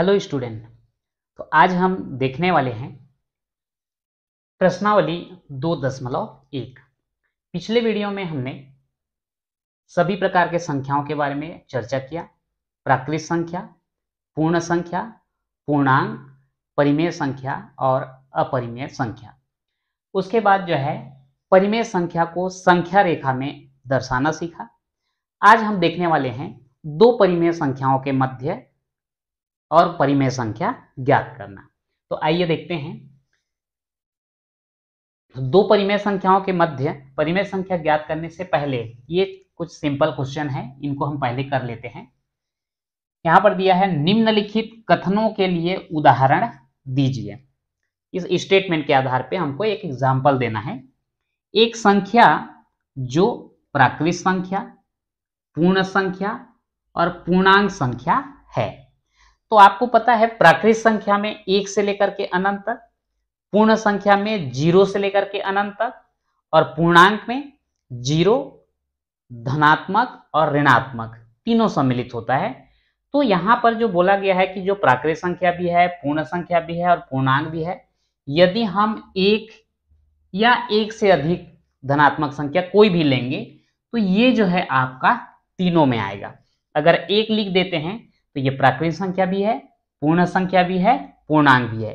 hello student तो आज हम देखने वाले हैं प्रश्नावली दो दशमलव एक पिछले वीडियो में हमने सभी प्रकार के संख्याओं के बारे में चर्चा किया प्राकृत संख्या पूर्ण संख्या पूर्णांक परिमेय संख्या और अपरिमेय संख्या उसके बाद जो है परिमेय संख्या को संख्या रेखा में दर्शाना सीखा आज हम देखने वाले हैं दो परिमेय संख्याओं के मध्य और परिमेय संख्या ज्ञात करना तो आइए देखते हैं दो परिमेय संख्याओं के मध्य परिमेय संख्या ज्ञात करने से पहले ये कुछ सिंपल क्वेश्चन है इनको हम पहले कर लेते हैं यहां पर दिया है निम्नलिखित कथनों के लिए उदाहरण दीजिए इस स्टेटमेंट के आधार पे हमको एक एग्जाम्पल देना है एक संख्या जो प्राकृत संख्या पूर्ण संख्या और पूर्णांक संख्या है तो आपको पता है प्राकृत संख्या में एक से लेकर के अनंत तक पूर्ण संख्या में जीरो से लेकर के अनंत तक और पूर्णांक में जीरो धनात्मक और ऋणात्मक तीनों सम्मिलित होता है तो यहां पर जो बोला गया है कि जो प्राकृत संख्या भी है पूर्ण संख्या भी है और पूर्णांक भी है यदि हम एक या एक से अधिक धनात्मक संख्या कोई भी लेंगे तो ये जो है आपका तीनों में आएगा अगर एक लिख देते हैं तो ये प्राकृत संख्या भी है पूर्ण संख्या भी है पूर्णांक भी है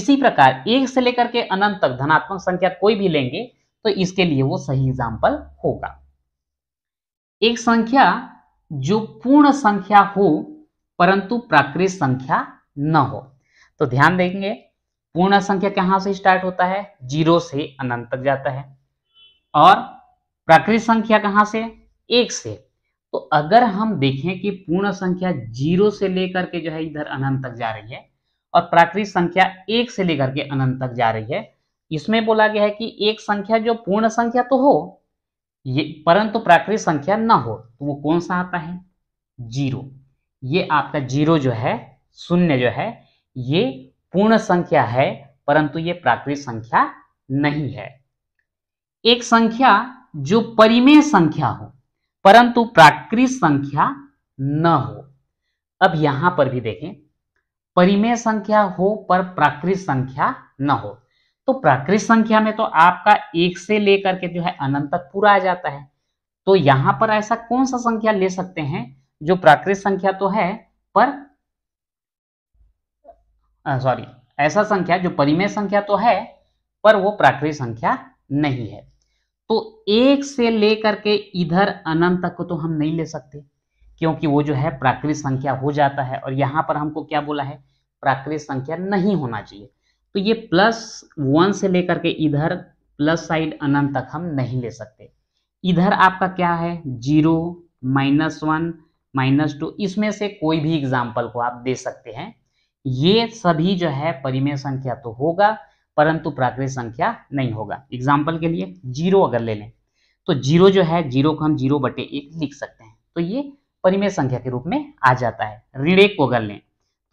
इसी प्रकार एक से लेकर के अनंत तक धनात्मक संख्या कोई भी लेंगे तो इसके लिए वो सही एग्जाम्पल होगा एक संख्या जो पूर्ण संख्या हो परंतु प्राकृत संख्या न हो तो ध्यान देंगे पूर्ण संख्या कहां से स्टार्ट होता है जीरो से अनंत तक जाता है और प्राकृत संख्या कहां से एक से तो अगर हम देखें कि पूर्ण संख्या जीरो से लेकर के जो है इधर अनंत तक जा रही है और प्राकृतिक संख्या एक से लेकर के अनंत तक जा रही है इसमें बोला गया है कि एक संख्या जो पूर्ण संख्या तो हो ये परंतु प्राकृतिक संख्या ना हो तो वो कौन सा आता है जीरो ये आपका जीरो जो है शून्य जो है ये पूर्ण संख्या है परंतु ये प्राकृतिक संख्या नहीं है एक संख्या जो परिमेय संख्या हो परंतु प्राकृत संख्या न हो अब यहां पर भी देखें परिमेय संख्या हो पर प्राकृत संख्या न हो तो प्राकृत संख्या में तो आपका एक से लेकर के जो है अनंत तक पूरा आ जाता है तो यहां पर ऐसा कौन सा संख्या ले सकते हैं जो प्राकृत संख्या तो है पर सॉरी ऐसा संख्या जो परिमेय संख्या तो है पर वो प्राकृत संख्या नहीं है तो एक से लेकर के इधर अनंत तक को तो हम नहीं ले सकते क्योंकि वो जो है प्राकृत संख्या हो जाता है और यहां पर हमको क्या बोला है प्राकृत संख्या नहीं होना चाहिए तो ये प्लस वन से लेकर के इधर प्लस साइड अनंत तक हम नहीं ले सकते इधर आपका क्या है zero minus one minus two इसमें से कोई भी एग्जाम्पल को आप दे सकते हैं ये सभी जो है परिमेय संख्या तो होगा परंतु प्राकृत संख्या नहीं होगा एग्जाम्पल के लिए जीरो अगर ले लें तो जीरो जो है जीरो को हम जीरो बटे एक लिख सकते हैं तो ये परिमेय संख्या के रूप में आ जाता है ऋण एक को अगर लें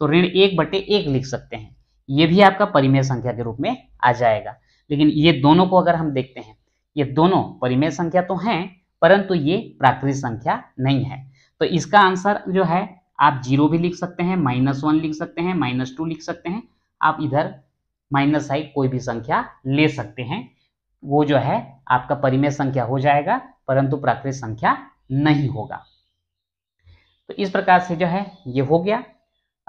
तो ऋण एक बटे एक लिख सकते हैं ये भी आपका परिमेय संख्या के रूप में आ जाएगा लेकिन ये दोनों को अगर हम देखते हैं ये दोनों परिमेय संख्या तो हैं परंतु ये प्राकृतिक संख्या नहीं है तो इसका आंसर जो है आप जीरो भी लिख सकते हैं माइनस वन लिख सकते हैं माइनस टू लिख सकते हैं आप इधर माइनस आई कोई भी संख्या ले सकते हैं वो जो है आपका परिमेय संख्या हो जाएगा परंतु प्राकृत संख्या नहीं होगा तो इस प्रकार से जो है ये हो गया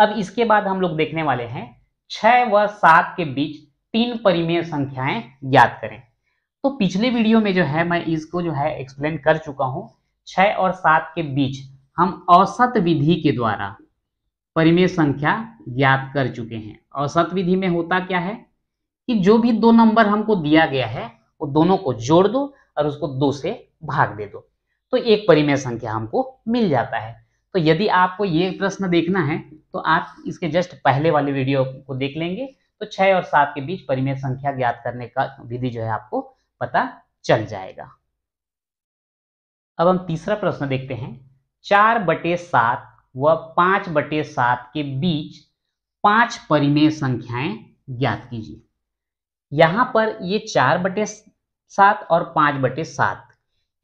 अब इसके बाद हम लोग देखने वाले हैं छह व सात के बीच तीन परिमेय संख्याएं ज्ञात करें तो पिछले वीडियो में जो है मैं इसको जो है एक्सप्लेन कर चुका हूं छह और सात के बीच हम औसत विधि के द्वारा परिमेय संख्या ज्ञात कर चुके हैं औसत विधि में होता क्या है कि जो भी दो नंबर हमको दिया गया है वो दोनों को जोड़ दो और उसको दो से भाग दे दो तो एक परिमेय संख्या हमको मिल जाता है तो यदि आपको ये प्रश्न देखना है तो आप इसके जस्ट पहले वाले वीडियो को देख लेंगे तो छः और सात के बीच परिमेय संख्या ज्ञात करने का विधि जो है आपको पता चल जाएगा अब हम तीसरा प्रश्न देखते हैं चार बटे सात व पांच बटे सात के बीच पांच परिमेय संख्याएं ज्ञात कीजिए यहां पर ये चार बटे सात और पांच बटे सात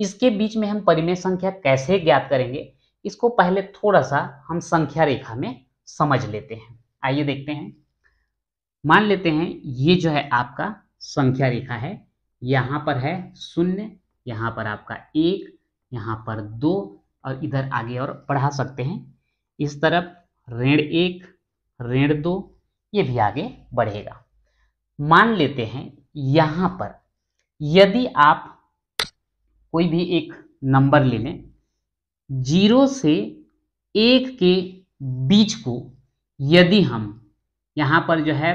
इसके बीच में हम परिमेय संख्या कैसे ज्ञात करेंगे इसको पहले थोड़ा सा हम संख्या रेखा में समझ लेते हैं आइए देखते हैं मान लेते हैं ये जो है आपका संख्या रेखा है यहां पर है शून्य यहां पर आपका एक यहां पर दो और इधर आगे और बढ़ा सकते हैं इस तरफ ऋण एक ऋण दो ये भी आगे बढ़ेगा मान लेते हैं यहां पर यदि आप कोई भी एक नंबर ले लें जीरो से एक के बीच को यदि हम यहां पर जो है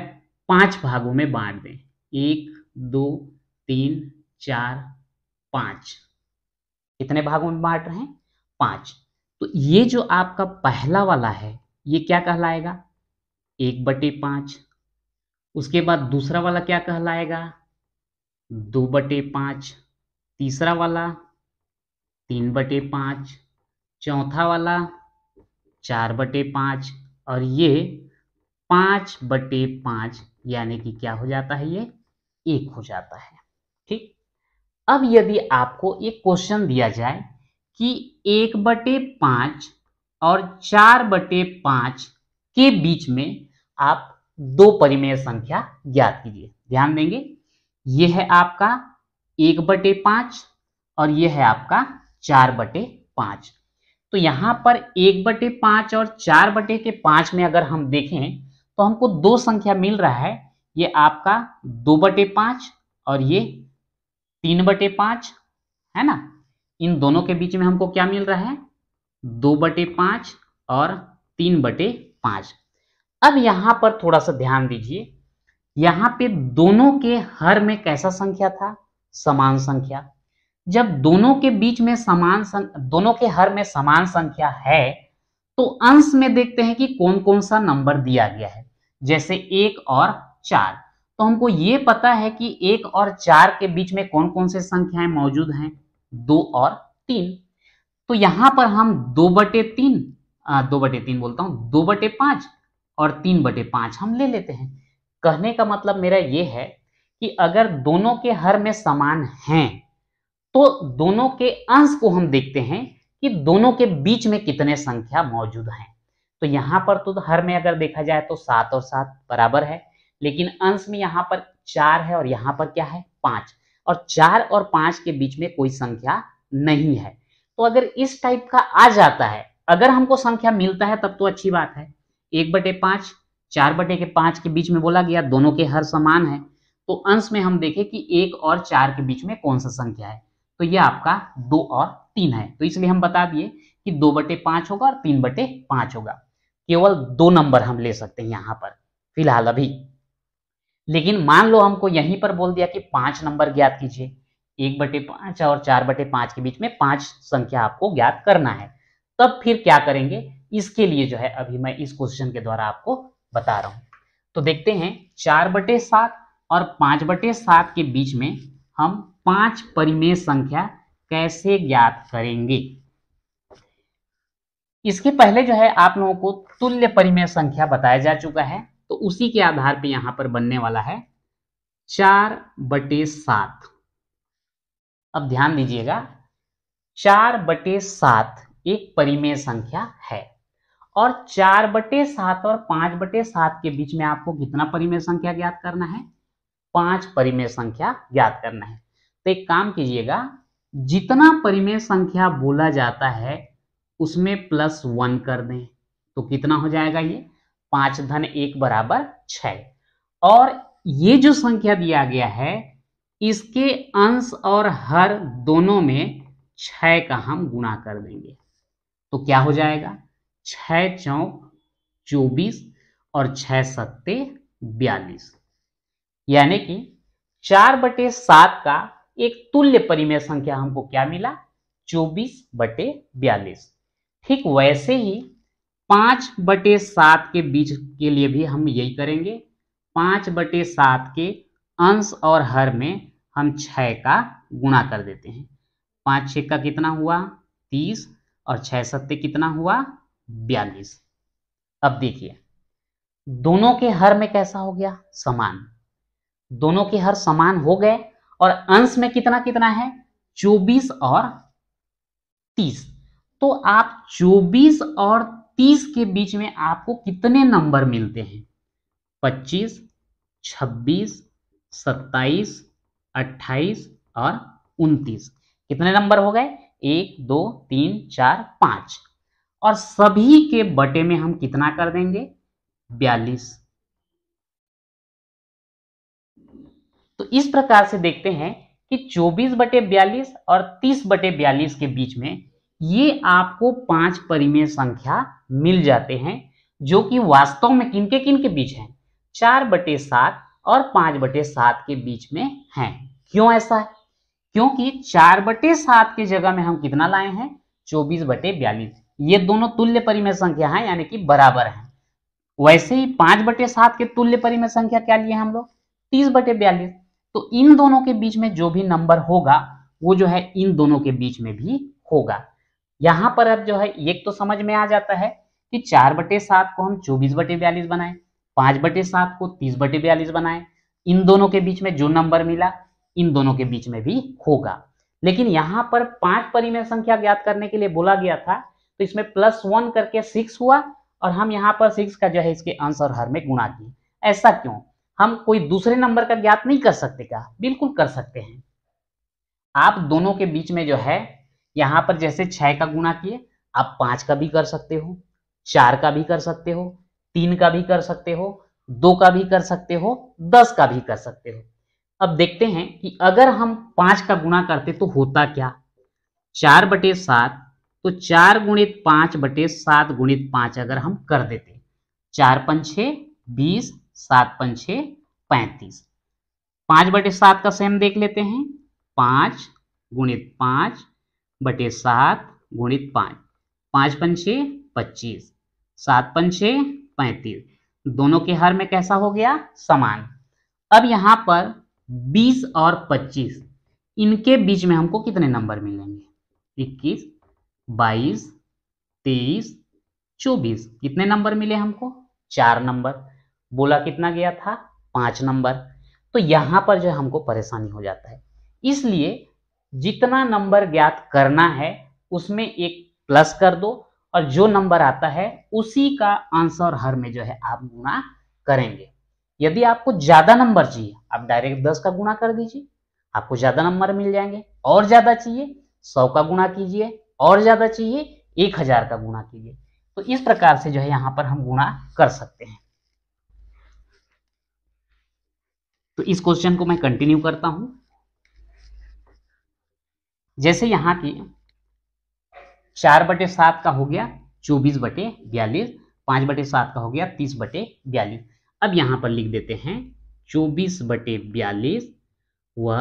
पांच भागों में बांट दें एक दो तीन चार पांच कितने भागों में बांट रहे हैं पांच तो ये जो आपका पहला वाला है ये क्या कहलाएगा एक बटे पांच उसके बाद दूसरा वाला क्या कहलाएगा दो बटे पांच तीसरा वाला तीन बटे पांच चौथा वाला चार बटे पांच और ये पांच बटे पांच यानी कि क्या हो जाता है ये एक हो जाता है ठीक अब यदि आपको एक क्वेश्चन दिया जाए कि एक बटे पांच और चार बटे पांच के बीच में आप दो परिमेय संख्या ज्ञात कीजिए ध्यान देंगे ये है आपका एक बटे पांच और ये है आपका चार बटे पांच तो यहाँ पर एक बटे पांच और चार बटे के पांच में अगर हम देखें तो हमको दो संख्या मिल रहा है ये आपका दो बटे पांच और ये तीन बटे पांच है ना इन दोनों के बीच में हमको क्या मिल रहा है दो बटे पांच और तीन बटे पांच अब यहां पर थोड़ा सा ध्यान दीजिए यहां पे दोनों के हर में कैसा संख्या था समान संख्या जब दोनों के बीच में समान दोनों के हर में समान संख्या है तो अंश में देखते हैं कि कौन कौन सा नंबर दिया गया है जैसे एक और चार तो हमको ये पता है कि एक और चार के बीच में कौन कौन से संख्याएं मौजूद हैं दो और तीन तो यहां पर हम दो बटे तीन आ, दो बटे तीन बोलता हूँ दो बटे पांच और तीन बटे पांच हम ले लेते हैं कहने का मतलब मेरा ये है कि अगर दोनों के हर में समान हैं तो दोनों के अंश को हम देखते हैं कि दोनों के बीच में कितने संख्या मौजूद हैं तो यहाँ पर तो हर में अगर देखा जाए तो सात और सात बराबर है लेकिन अंश में यहाँ पर चार है और यहाँ पर क्या है पांच और चार और पांच के बीच में कोई संख्या नहीं है तो अगर इस टाइप का आ जाता है अगर हमको संख्या मिलता है तब तो अच्छी बात है एक बटे पांच चार बटे के पांच के बीच में बोला गया दोनों के हर समान है तो अंश में हम देखें कि एक और चार के बीच में कौन सा संख्या है तो यह आपका दो और तीन है तो इसलिए हम बता दिए कि दो बटे पांच होगा और तीन बटे पांच होगा केवल दो नंबर हम ले सकते हैं यहां पर फिलहाल अभी लेकिन मान लो हमको यहीं पर बोल दिया कि पांच नंबर ज्ञात कीजिए एक बटे पांच और चार बटे पांच के बीच में पांच संख्या आपको ज्ञात करना है तब फिर क्या करेंगे इसके लिए जो है अभी मैं इस क्वेश्चन के द्वारा आपको बता रहा हूं तो देखते हैं चार बटे सात और पांच बटे सात के बीच में हम पांच परिमेय संख्या कैसे ज्ञात करेंगे इसके पहले जो है आप लोगों को तुल्य परिमेय संख्या बताया जा चुका है तो उसी के आधार पर यहां पर बनने वाला है चार बटे सात अब ध्यान दीजिएगा चार बटे सात एक परिमेय संख्या है और चार बटे सात और पांच बटे सात के बीच में आपको कितना परिमेय संख्या ज्ञात करना है पांच परिमेय संख्या ज्ञात करना है तो एक काम कीजिएगा जितना परिमेय संख्या बोला जाता है उसमें प्लस वन कर दें तो कितना हो जाएगा ये पांच धन एक बराबर छ और ये जो संख्या दिया गया है इसके अंश और हर दोनों में छह का हम गुणा कर देंगे तो क्या हो जाएगा छ चौक चौबीस और छह सत्ते बयालीस यानी कि चार बटे सात का एक तुल्य परिमेय संख्या हमको क्या मिला चौबीस बटे बयालीस ठीक वैसे ही पांच बटे सात के बीच के लिए भी हम यही करेंगे पांच बटे सात के अंश और हर में हम छ का गुणा कर देते हैं पांच छ का कितना हुआ तीस और छह सत्य कितना हुआ बयालीस अब देखिए दोनों के हर में कैसा हो गया समान दोनों के हर समान हो गए और अंश में कितना कितना है चौबीस और तीस तो आप चौबीस और तीस के बीच में आपको कितने नंबर मिलते हैं पच्चीस छब्बीस सत्ताईस अट्ठाईस और उनतीस कितने नंबर हो गए एक दो तीन चार पांच और सभी के बटे में हम कितना कर देंगे बयालीस तो इस प्रकार से देखते हैं कि 24 बटे बयालीस और 30 बटे बयालीस के बीच में ये आपको पांच परिमेय संख्या मिल जाते हैं जो कि वास्तव में किनके किनके बीच हैं चार बटे सात और पांच बटे सात के बीच में हैं क्यों ऐसा है क्योंकि चार बटे सात के जगह में हम कितना लाए हैं चौबीस बटे बयालीस ये दोनों तुल्य परिमेय संख्या है यानी कि बराबर है वैसे ही पांच बटे सात के तुल्य परिमेय संख्या क्या लिए हम लोग तीस बटे बयालीस तो इन दोनों के बीच में जो भी नंबर होगा वो जो है इन दोनों के बीच में भी होगा यहां पर अब जो है एक तो समझ में आ जाता है कि चार बटे सात को हम चौबीस बटे बयालीस बनाए पांच बटे सात को तीस बटे बयालीस बनाए इन दोनों के बीच में जो नंबर मिला इन दोनों के बीच में भी होगा लेकिन यहां पर पांच परिमेय संख्या ज्ञात करने के लिए बोला गया था तो इसमें प्लस वन करके सिक्स हुआ और हम यहाँ पर सिक्स का जो है इसके अंश और हर में गुणा किए ऐसा क्यों हम कोई दूसरे नंबर का ज्ञात नहीं कर सकते क्या बिल्कुल कर सकते हैं आप दोनों के बीच में जो है यहाँ पर जैसे छह का गुणा किए आप पांच का भी कर सकते हो चार का भी कर सकते हो तीन का भी कर सकते हो दो का भी कर सकते हो दस का भी कर सकते हो अब देखते हैं कि अगर हम पांच का गुणा करते तो होता क्या चार बटे सात तो चार गुणित पांच बटे सात गुणित पांच अगर हम कर देते चार पंचे बीस सात पंचे पैंतीस पांच बटे सात का सेम देख लेते हैं पांच गुणित पांच बटे सात गुणित पांच पांच पंचे पच्चीस सात पंचे पैंतीस दोनों के हर में कैसा हो गया समान अब यहां पर बीस और पच्चीस इनके बीच में हमको कितने नंबर मिलेंगे इक्कीस बाईस तेईस चौबीस कितने नंबर मिले हमको चार नंबर बोला कितना गया था पांच नंबर तो यहां पर जो हमको परेशानी हो जाता है इसलिए जितना नंबर ज्ञात करना है उसमें एक प्लस कर दो और जो नंबर आता है उसी का आंसर हर में जो है आप गुना करेंगे यदि आपको ज्यादा नंबर चाहिए आप डायरेक्ट दस का गुणा कर दीजिए आपको ज्यादा नंबर मिल जाएंगे और ज्यादा चाहिए सौ का गुणा कीजिए और ज्यादा चाहिए एक हजार का गुणा कीजिए तो इस प्रकार से जो है यहां पर हम गुणा कर सकते हैं तो इस क्वेश्चन को मैं कंटिन्यू करता हूं जैसे यहां की चार बटे सात का हो गया चौबीस बटे बयालीस पांच बटे सात का हो गया तीस बटे बयालीस अब यहाँ पर लिख देते हैं चौबीस बटे बयालीस व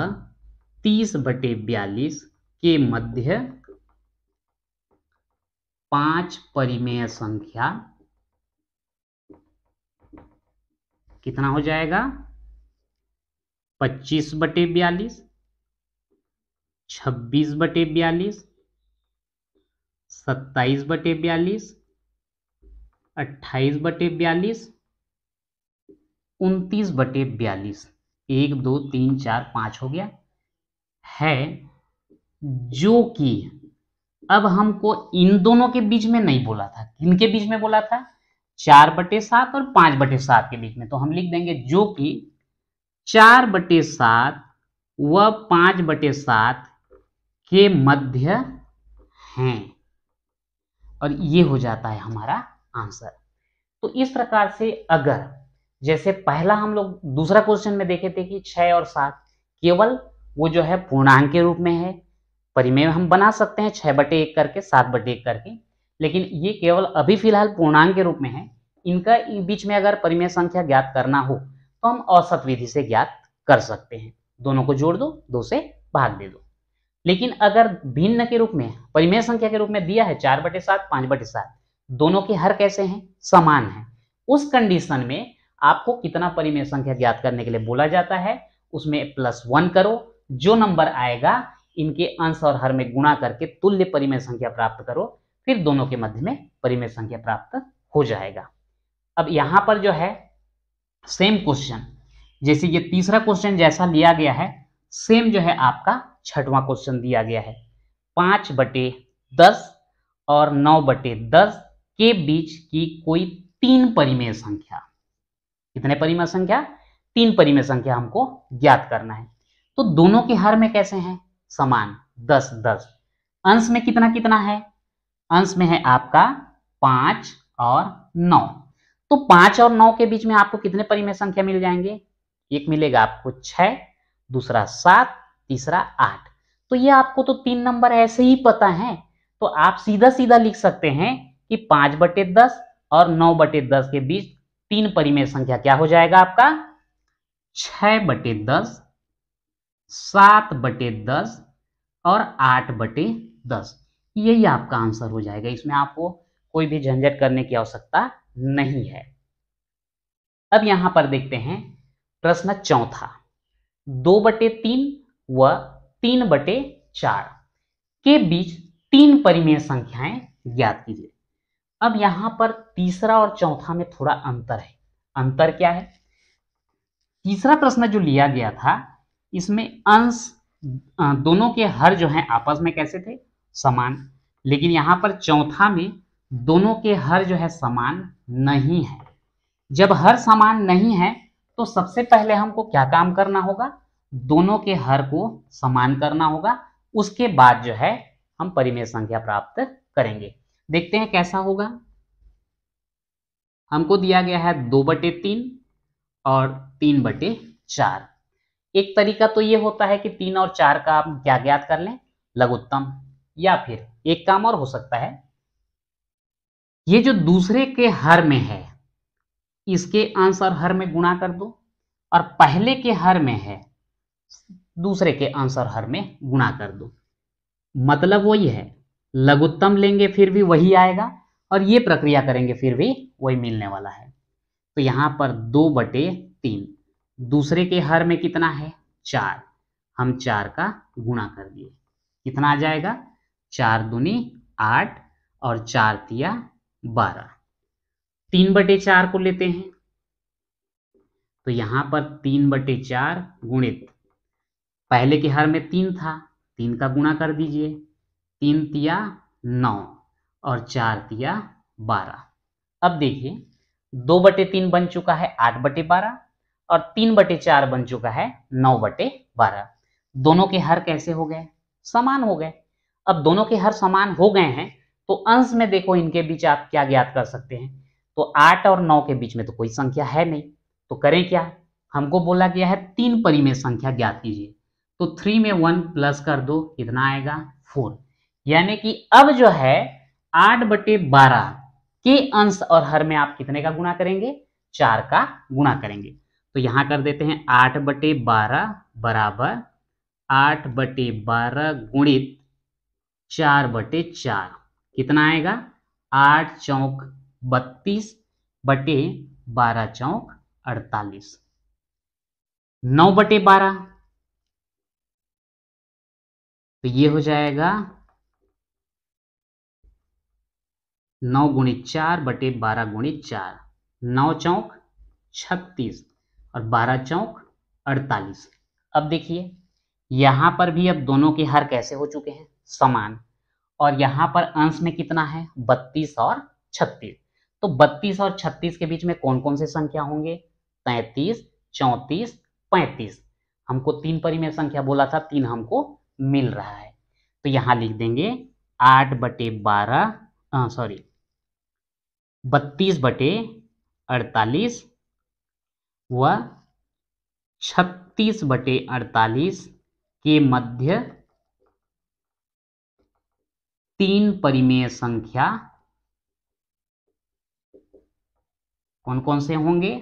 तीस बटे बयालीस के मध्य पांच परिमेय संख्या कितना हो जाएगा पच्चीस बटे बयालीस छब्बीस बटे बयालीस सत्ताईस बटे बयालीस अट्ठाईस बटे बयालीस उनतीस बटे बयालीस एक दो तीन चार पाँच हो गया है जो कि अब हमको इन दोनों के बीच में नहीं बोला था इनके बीच में बोला था चार बटे सात और पांच बटे सात के बीच में तो हम लिख देंगे जो कि चार बटे सात व पांच बटे सात के मध्य हैं और ये हो जाता है हमारा आंसर तो इस प्रकार से अगर जैसे पहला हम लोग दूसरा क्वेश्चन में देखे थे कि छः और सात केवल वो जो है पूर्णांक के रूप में है परिमेय हम बना सकते हैं छह बटे एक करके सात बटे एक करके लेकिन ये केवल अभी फिलहाल पूर्णांक के रूप में है इनका बीच में अगर परिमेय संख्या ज्ञात करना हो तो हम औसत विधि से ज्ञात कर सकते हैं दोनों को जोड़ दो दो से भाग दे दो लेकिन अगर भिन्न के रूप में परिमेय संख्या के रूप में दिया है चार बटे सात पांच बटे सात दोनों के हर कैसे हैं समान है उस कंडीशन में आपको कितना परिमेय संख्या ज्ञात करने के लिए बोला जाता है उसमें प्लस वन करो जो नंबर आएगा इनके अंश और हर में गुणा करके तुल्य परिमेय संख्या प्राप्त करो फिर दोनों के मध्य में परिमेय संख्या प्राप्त हो जाएगा अब यहां पर जो है सेम क्वेश्चन जैसे ये तीसरा क्वेश्चन जैसा लिया गया है सेम जो है आपका छठवां क्वेश्चन दिया गया है पांच बटे दस और नौ बटे दस के बीच की कोई तीन परिमेय संख्या कितने परिमेय संख्या तीन परिमेय संख्या हमको ज्ञात करना है तो दोनों के हर में कैसे हैं समान दस दस अंश में कितना कितना है अंश में है आपका पांच और नौ तो पांच और नौ के बीच में आपको कितने परिमेय संख्या मिल जाएंगे एक मिलेगा आपको छह दूसरा सात तीसरा आठ तो ये आपको तो तीन नंबर ऐसे ही पता है तो आप सीधा सीधा लिख सकते हैं कि पांच बटे दस और नौ बटे दस के बीच तीन परिमेय संख्या क्या हो जाएगा आपका छ बटे दस सात बटे दस और आठ बटे दस यही आपका आंसर हो जाएगा इसमें आपको कोई भी झंझट करने की आवश्यकता नहीं है अब यहां पर देखते हैं प्रश्न चौथा दो बटे तीन व तीन बटे चार के बीच तीन परिमेय संख्याएं ज्ञात कीजिए अब यहां पर तीसरा और चौथा में थोड़ा अंतर है अंतर क्या है तीसरा प्रश्न जो लिया गया था इसमें अंश दोनों के हर जो है आपस में कैसे थे समान लेकिन यहां पर चौथा में दोनों के हर जो है समान नहीं है जब हर समान नहीं है तो सबसे पहले हमको क्या काम करना होगा दोनों के हर को समान करना होगा उसके बाद जो है हम परिमेय संख्या प्राप्त करेंगे देखते हैं कैसा होगा हमको दिया गया है दो बटे तीन और तीन बटे चार एक तरीका तो ये होता है कि तीन और चार का आप क्या ज्ञात कर लें लघुत्तम या फिर एक काम और हो सकता है ये जो दूसरे के हर में है इसके अंश और हर में गुणा कर दो और पहले के हर में है दूसरे के अंश और हर में गुणा कर दो मतलब वही है लघुत्तम लेंगे फिर भी वही आएगा और ये प्रक्रिया करेंगे फिर भी वही मिलने वाला है तो यहाँ पर दो बटे तीन दूसरे के हर में कितना है चार हम चार का गुणा कर दिए कितना आ जाएगा चार दुनी आठ और चार तिया बारह तीन बटे चार को लेते हैं तो यहां पर तीन बटे चार गुणित पहले के हर में तीन था तीन का गुणा कर दीजिए तीन तिया नौ और चार तिया बारह अब देखिए दो बटे तीन बन चुका है आठ बटे बारह और तीन बटे चार बन चुका है नौ बटे बारह दोनों के हर कैसे हो गए समान हो गए अब दोनों के हर समान हो गए हैं तो अंश में देखो इनके बीच आप क्या ज्ञात कर सकते हैं तो आठ और नौ के बीच में तो कोई संख्या है नहीं तो करें क्या हमको बोला गया है तीन परिमेय संख्या ज्ञात कीजिए तो थ्री में वन प्लस कर दो कितना आएगा फोर यानी कि अब जो है आठ बटे बारह के अंश और हर में आप कितने का गुणा करेंगे चार का गुणा करेंगे तो यहां कर देते हैं आठ बटे बारह बराबर आठ बटे बारह गुणित चार बटे चार कितना आएगा आठ चौक बत्तीस बटे बारह चौक अड़तालीस नौ बटे बारह तो ये हो जाएगा नौ गुणित चार बटे बारह गुणित चार नौ चौक छत्तीस और बारह चौक अड़तालीस अब देखिए यहाँ पर भी अब दोनों के हर कैसे हो चुके हैं समान और यहाँ पर अंश में कितना है बत्तीस और छत्तीस तो बत्तीस और छत्तीस के बीच में कौन कौन से संख्या होंगे तैतीस चौंतीस पैंतीस हमको तीन परिमेय संख्या बोला था तीन हमको मिल रहा है तो यहाँ लिख देंगे आठ बटे बारह सॉरी बत्तीस बटे अड़तालीस व छत्तीस बटे अड़तालीस के मध्य तीन परिमेय संख्या कौन कौन से होंगे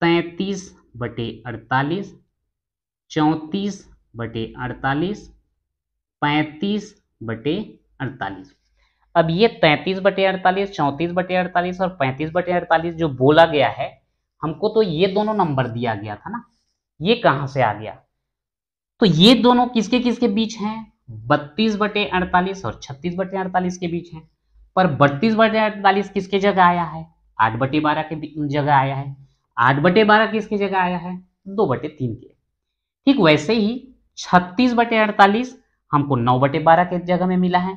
तैतीस बटे अड़तालीस चौंतीस बटे अड़तालीस पैंतीस बटे अड़तालीस अब ये तैंतीस बटे अड़तालीस चौंतीस बटे अड़तालीस और पैंतीस बटे अड़तालीस जो बोला गया है हमको तो ये दोनों नंबर दिया गया था ना ये कहां से आ गया तो ये दोनों किसके किसके बीच हैं बत्तीस बटे अड़तालीस और छत्तीस बटे अड़तालीस के बीच हैं पर बत्तीस बटे अड़तालीस किसके जगह आया है आठ बटे बारह के जगह आया है आठ बटे बारह किसके जगह आया है दो बटे तीन के ठीक वैसे ही छत्तीस बटे अड़तालीस हमको नौ बटे बारह के जगह में मिला है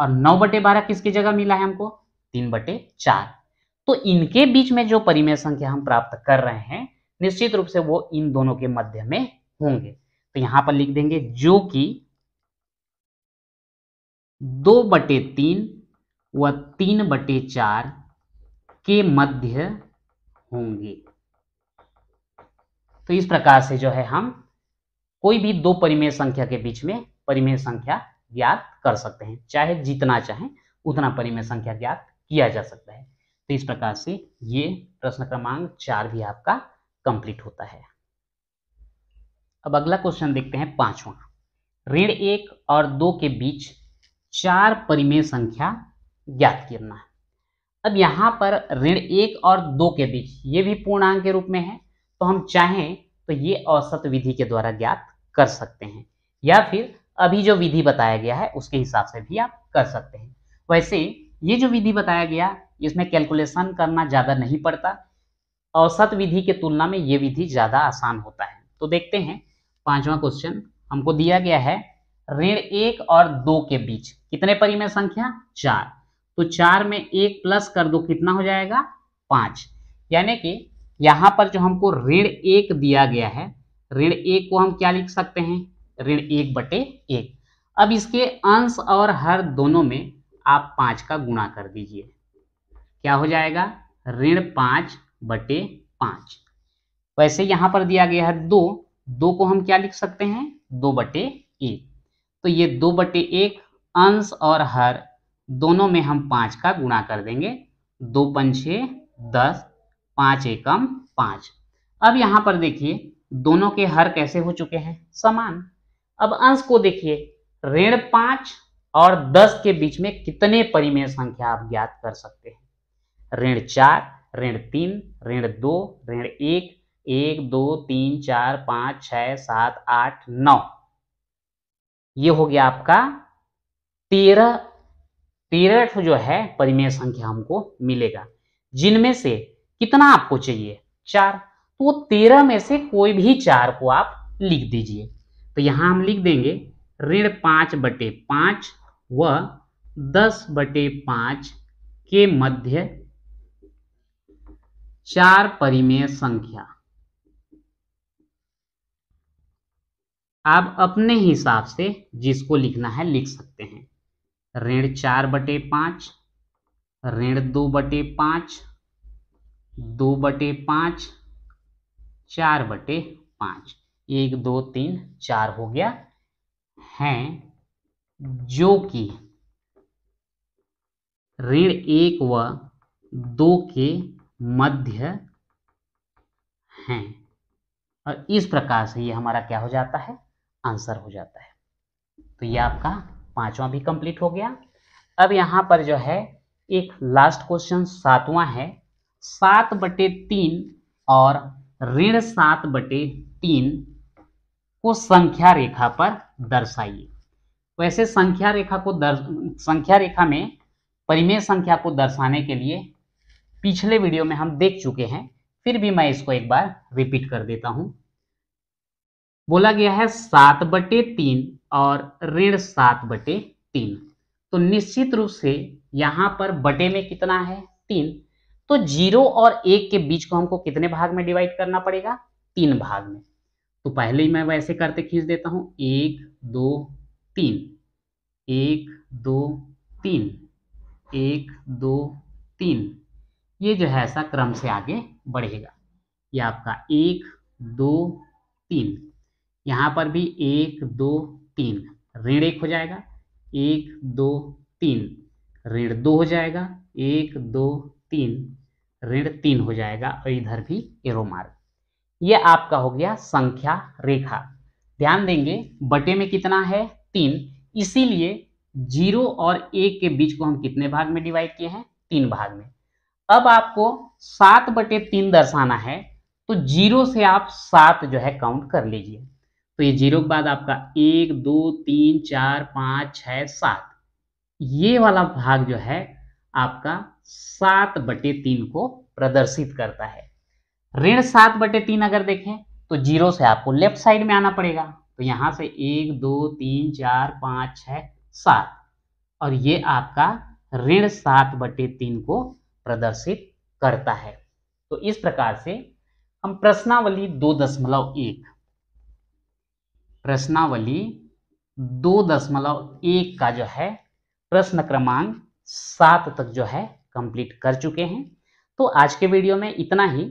और नौ बटे बारह किसकी जगह मिला है हमको तीन बटे चार तो इनके बीच में जो परिमेय संख्या हम प्राप्त कर रहे हैं निश्चित रूप से वो इन दोनों के मध्य में होंगे तो यहां पर लिख देंगे जो कि दो बटे तीन व तीन बटे चार के मध्य होंगे तो इस प्रकार से जो है हम कोई भी दो परिमेय संख्या के बीच में परिमेय संख्या ज्ञात कर सकते हैं चाहे जितना चाहे उतना परिमेय संख्या ज्ञात किया जा सकता है तो इस प्रकार से ये प्रश्न क्रमांक चार भी आपका कंप्लीट होता है अब अगला क्वेश्चन देखते हैं पांचवा ऋण एक और दो के बीच चार परिमेय संख्या ज्ञात करना है अब यहां पर ऋण एक और दो के बीच ये भी पूर्णांक के रूप में है तो हम चाहें तो ये औसत विधि के द्वारा ज्ञात कर सकते हैं या फिर अभी जो विधि बताया गया है उसके हिसाब से भी आप कर सकते हैं वैसे ये जो विधि बताया गया इसमें कैलकुलेशन करना ज़्यादा नहीं पड़ता औसत विधि के तुलना में ये विधि ज़्यादा आसान होता है तो देखते हैं पांचवा क्वेश्चन हमको दिया गया है ऋण एक और दो के बीच कितने परिमेय संख्या चार तो चार में एक प्लस कर दो कितना हो जाएगा पांच यानी कि यहां पर जो हमको ऋण एक दिया गया है ऋण एक को हम क्या लिख सकते हैं ऋण एक बटे एक अब इसके अंश और हर दोनों में आप पाँच का गुणा कर दीजिए क्या हो जाएगा ऋण पाँच बटे पाँच वैसे यहाँ पर दिया गया है दो दो को हम क्या लिख सकते हैं दो बटे एक तो ये दो बटे एक अंश और हर दोनों में हम पाँच का गुणा कर देंगे दो पंचे दस पाँच एकम पाँच अब यहाँ पर देखिए दोनों के हर कैसे हो चुके हैं समान अब अंश को देखिए ऋण पांच और दस के बीच में कितने परिमेय संख्या आप ज्ञात कर सकते हैं ऋण चार ऋण तीन ऋण दो ऋण एक एक दो तीन चार पांच छ सात आठ नौ ये हो गया आपका तेरह तेरह जो है परिमेय संख्या हमको मिलेगा जिनमें से कितना आपको चाहिए चार तो तेरह में से कोई भी चार को आप लिख दीजिए तो यहाँ हम लिख देंगे ऋण पाँच बटे पाँच व दस बटे पाँच के मध्य चार परिमेय संख्या आप अपने हिसाब से जिसको लिखना है लिख सकते हैं ऋण चार बटे पाँच ऋण दो बटे पाँच दो बटे पाँच चार बटे पाँच एक दो तीन चार हो गया हैं जो कि ऋण एक व दो के मध्य हैं और इस प्रकार से ये हमारा क्या हो जाता है आंसर हो जाता है तो ये आपका पांचवा भी कंप्लीट हो गया अब यहां पर जो है एक लास्ट क्वेश्चन सातवां है सात बटे तीन और ऋण सात बटे तीन को संख्या रेखा पर दर्शाइए वैसे तो संख्या रेखा को दर्श संख्या रेखा में परिमेय संख्या को दर्शाने के लिए पिछले वीडियो में हम देख चुके हैं फिर भी मैं इसको एक बार रिपीट कर देता हूं बोला गया है सात बटे तीन और ऋण सात बटे तीन तो निश्चित रूप से यहां पर बटे में कितना है तीन तो जीरो और एक के बीच को हमको कितने भाग में डिवाइड करना पड़ेगा तीन भाग में तो पहले ही मैं वैसे करते खींच देता हूँ एक दो तीन एक दो तीन एक दो तीन ये जो है ऐसा क्रम से आगे बढ़ेगा ये आपका एक दो तीन यहाँ पर भी एक दो तीन ऋण एक हो जाएगा एक दो तीन ऋण दो हो जाएगा एक दो तीन ऋण तीन हो जाएगा और इधर भी एरो मार्ग ये आपका हो गया संख्या रेखा ध्यान देंगे बटे में कितना है तीन इसीलिए जीरो और एक के बीच को हम कितने भाग में डिवाइड किए हैं तीन भाग में अब आपको सात बटे तीन दर्शाना है तो जीरो से आप सात जो है काउंट कर लीजिए तो ये जीरो के बाद आपका एक दो तीन चार पाँच छ सात ये वाला भाग जो है आपका सात बटे तीन को प्रदर्शित करता है ऋण सात बटे तीन अगर देखें तो जीरो से आपको लेफ्ट साइड में आना पड़ेगा तो यहां से एक दो तीन चार पांच छ सात और ये आपका ऋण सात बटे तीन को प्रदर्शित करता है तो इस प्रकार से हम प्रश्नावली दो दशमलव एक प्रश्नावली दो दशमलव एक का जो है प्रश्न क्रमांक सात तक जो है कंप्लीट कर चुके हैं तो आज के वीडियो में इतना ही